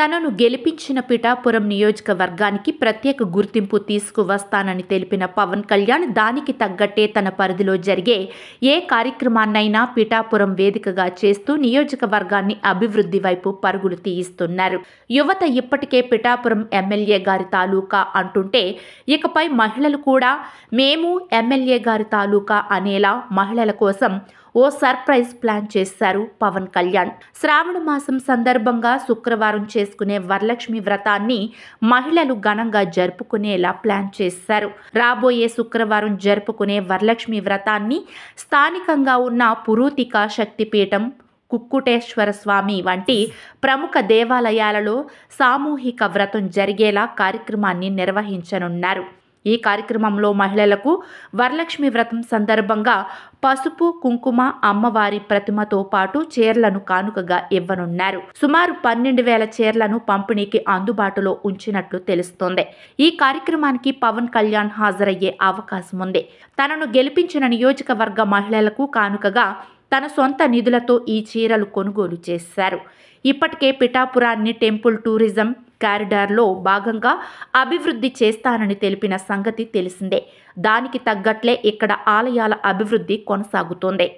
తనను గెలిపించిన పిఠాపురం నియోజకవర్గానికి ప్రత్యేక గుర్తింపు తీసుకువస్తానని తెలిపిన పవన్ కళ్యాణ్ దానికి తగ్గట్టే తన పరిధిలో జరిగే ఏ కార్యక్రమాన్నైనా పిఠాపురం వేదికగా చేస్తూ నియోజకవర్గాన్ని అభివృద్ధి వైపు పరుగులు తీయిస్తున్నారు యువత ఇప్పటికే పిఠాపురం ఎమ్మెల్యే గారి తాలూకా అంటుంటే ఇకపై మహిళలు కూడా మేము ఎమ్మెల్యే గారి తాలూకా అనేలా మహిళల కోసం ఓ సర్ప్రైజ్ ప్లాన్ చేశారు పవన్ కళ్యాణ్ శ్రావణ మాసం సందర్భంగా శుక్రవారం చేసుకునే వరలక్ష్మి వ్రతాన్ని మహిళలు ఘనంగా జరుపుకునేలా ప్లాన్ చేశారు రాబోయే శుక్రవారం జరుపుకునే వరలక్ష్మి వ్రతాన్ని స్థానికంగా ఉన్న పురూతిక శక్తిపీఠం కుక్కుటేశ్వర స్వామి వంటి ప్రముఖ దేవాలయాలలో సామూహిక వ్రతం జరిగేలా కార్యక్రమాన్ని నిర్వహించనున్నారు ఈ కార్యక్రమంలో మహిళలకు వరలక్ష్మి వ్రతం సందర్భంగా పసుపు కుంకుమ అమ్మవారి ప్రతిమతో పాటు చీరలను కానుకగా ఇవ్వనున్నారు సుమారు పన్నెండు వేల చీరలను పంపిణీకి అందుబాటులో ఉంచినట్లు తెలుస్తోంది ఈ కార్యక్రమానికి పవన్ కళ్యాణ్ హాజరయ్యే అవకాశం ఉంది తనను గెలిపించిన నియోజకవర్గ మహిళలకు కానుకగా తన సొంత నిధులతో ఈ చీరలు కొనుగోలు చేశారు ఇప్పటికే పిఠాపురాన్ని టెంపుల్ టూరిజం కారిడార్లో భాగంగా అభివృద్ధి చేస్తానని తెలిపిన సంగతి తెలిసిందే దానికి తగ్గట్లే ఇక్కడ ఆలయాల అభివృద్ధి కొనసాగుతోంది